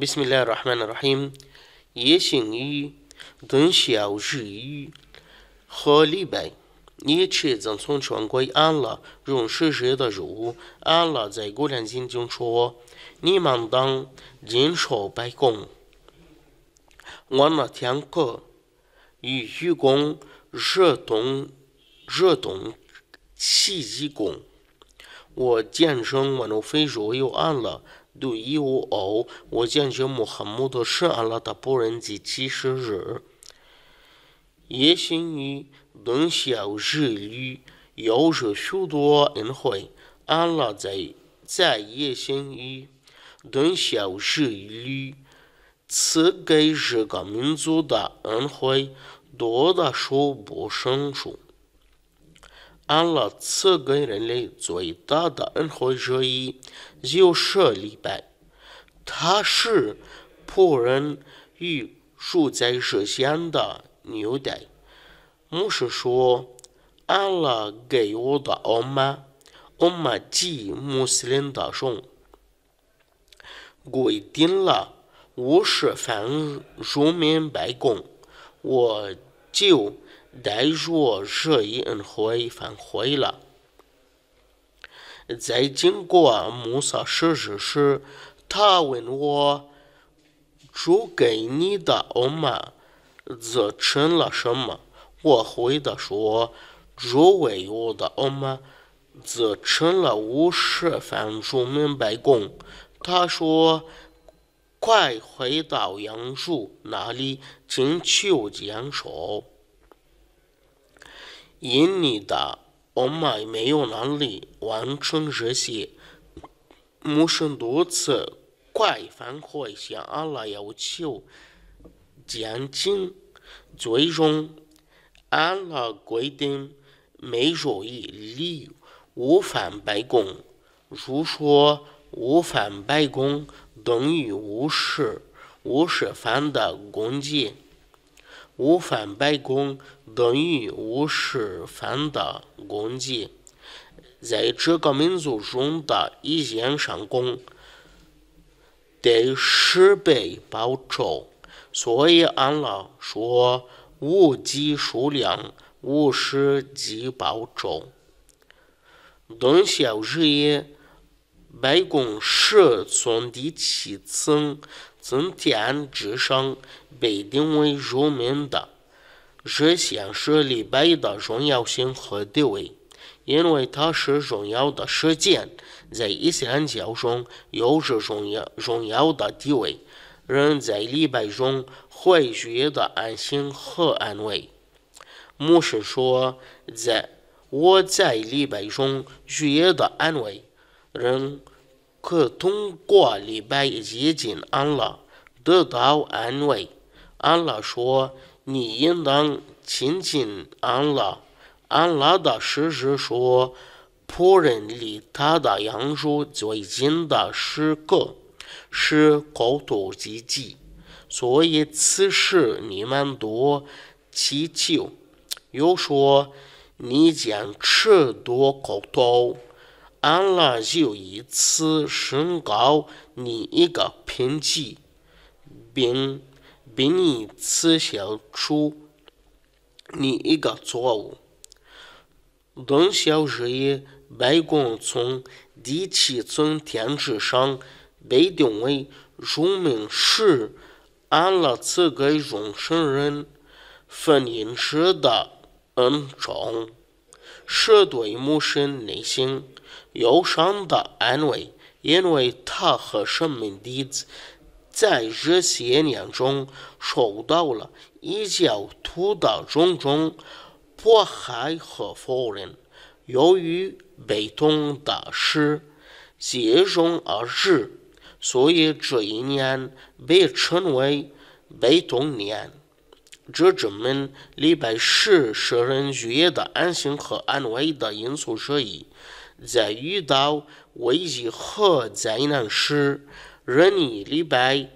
بسم الله الرحمن الرحيم يشيني دنشي أوشى خالي بعي يتشي زنسون قنقي آلة رون شش دشوا آلة زي قرنين جنحوا نمانتن شو بيجون؟ أنا تانكو يي ييجون شدنج شدنج شييجون؟ 我健身，我那肥肉又暗了。一无二，我经常摸黑摩托车，阿拉的仆人及借生日，一心于短小日里，有着许多恩惠。阿拉在在一心于短小日里，赐给这个民族的恩惠，多得数不胜数。安拉赐给人类最大的恩惠之一就是礼拜，它是仆人与主宰之间的纽带。牧师说：“安拉给我的奥玛，奥玛即穆斯林的众，规定了，我是凡俗民白宫，我就。他说：“摄影回返回了。”在经过磨萨手术时，他问我：“主给你的欧玛子成了什么？”我回答说：“主为我的欧玛子成了五十万主民白宫。”他说：“快回到杨树那里请求减少。印尼的我们没有能力完成这些，母是多次快反馈向阿拉要求减轻最终阿拉规定每周以立无犯白功，如说无犯白功等于无十无十犯的攻击。五反白功等于五十反的攻击，在这个民族中的一线上功得十倍报酬，所以按老说五级数量五十级报酬，等日于白宫十从第七层从天之上被定为入门的，这显示礼拜的重要性和地位，因为它是重要的事件，在伊斯兰教中有着重要重要的地位，人在礼拜中会觉得安心和安慰。牧师说，在我在礼拜中觉得安慰，人。可通过礼拜接近安拉，得到安慰。安拉说：“你应当亲近安拉。”安拉的事实说：“仆人离他的阳寿最近的时刻是口头积极，所以此时你们多祈求。又说：你坚持多口头。”阿拉又一次升高你一个评级，并并一次消除你一个错误。当小日爷白光从第七层天之上被定为入门时，阿拉赐给荣升人分临时的恩宠。是对母亲内心忧伤的安慰，因为他和生命弟子在这些年中受到了异教徒的种种迫害和否认。由于悲痛的师接踵而至，所以这一年被称为悲痛年。这证明李白是诗人学业的安心和安慰的因素之一。在遇到危机和灾难时，任你礼拜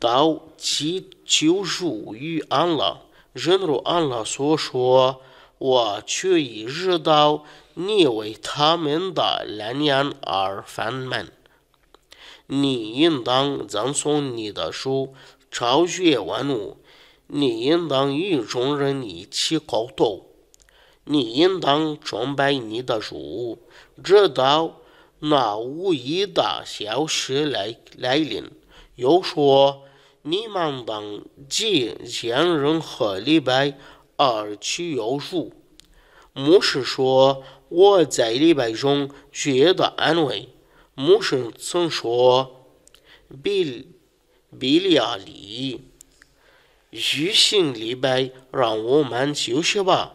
到其求助于安乐。正如安乐所说：“我却已知道你为他们的难言而烦闷，你应当赠送你的书，超越万物。”你应当与众人一起高祷，你应当崇拜你的主，直到那无一的消息来来临。又说，你们当即前人和礼拜二去有数。牧师说：“我在礼拜中觉得安慰。”牧师曾说：“比比利亚里。”于心礼拜，让我们休息吧。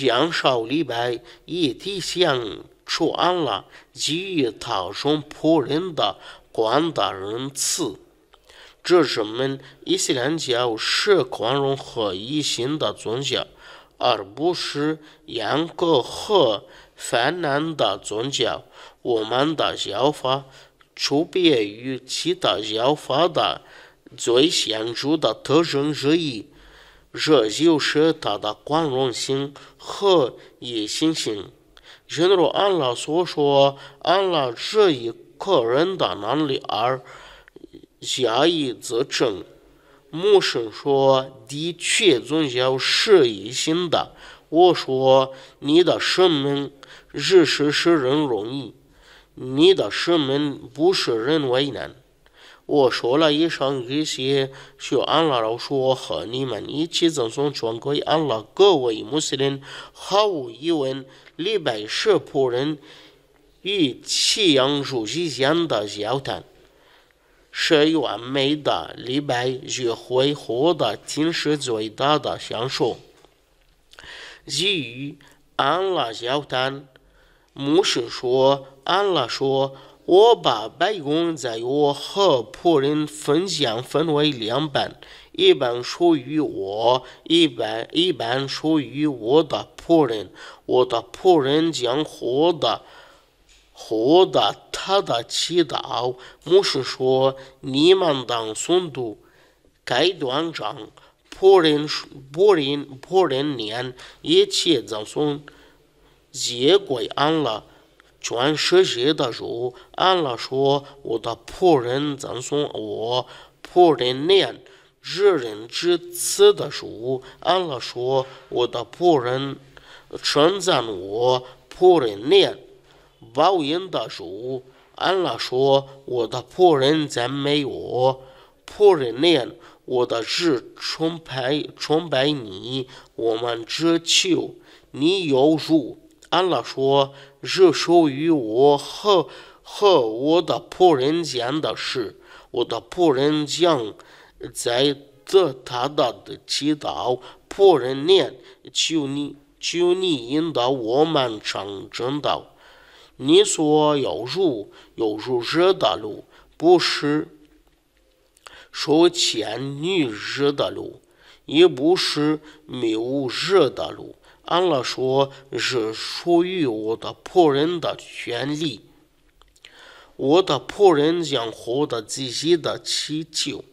杨少礼拜一提想出安了，急于讨上破人的广大人慈。这说明伊斯兰教是宽容和一心的宗教，而不是严格和泛难的宗教。我们的教法区别于其他教法的。最显著的特征之一，这就是它的宽容性和野心性。正如安拉所说，安拉这一个人的能力而加以自证。牧师说：“的确，总有是野心的。”我说：“你的生命日是是人容易，你的生命不是人为难。”我说了一声谢谢，小安拉我和你们一起赠送全国安拉各位穆斯林毫无疑问，礼拜是仆人与信仰主一样的交谈，是完美的礼拜就会获得真实最大的享受。基于安拉交谈，牧师说安拉说。”我把白宫在我和仆人分享，分为两半，一半属于我，一半一半属于我的仆人。我的仆人将获得，获得他的祈祷。牧师说：“你们当诵读该段章，仆人、仆人、仆人念，一切着送，皆归安了。”全世界的主，候，俺老说我的仆人赞颂我，仆人念；知人之词的主，候，俺老说我的仆人称赞我，仆人念；报应的主，候，俺老说我的仆人赞没有，仆人念；我的是崇拜崇拜你，我们只求你有如安拉说：“这属于我和和我的仆人间的事，我的仆人将在这他的祈祷。仆人念：求你，求你引导我们上正道。你说要入要入热的路，不是说前女日的路，也不是没有热的路。”安乐说是属于我的仆人的权利，我的仆人将获得自己的祈求。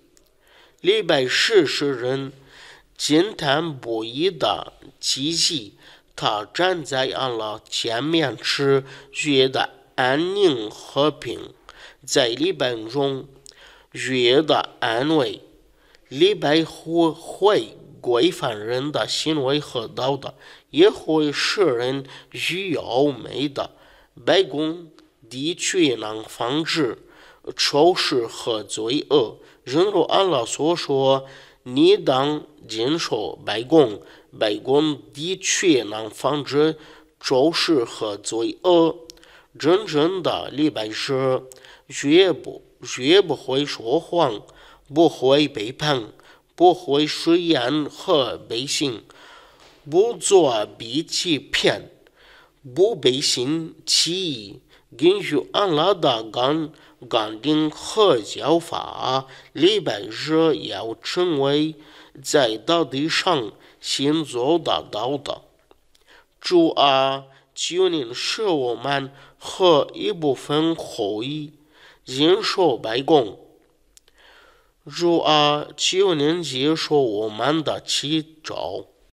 李白是使人，惊叹不已的奇迹。他站在安乐前面，吃觉得安宁和平，在李白中月的安慰。李白后会规范人的行为和道德，也会使人具有美德。白宫的确能防止丑事和罪恶。正如阿拉所说，你当谨守白宫，白宫的确能防止丑事和罪恶。真正的李白是绝不、绝不会说谎，不会背叛。不会使言和百姓，不做被欺骗、不背信弃义，根据阿拉的纲纲定和教法，礼拜日要成为在大地上行走的道德。周二，求能使我们和一部分后裔，减受白工。如啊，九年级说我们的七招。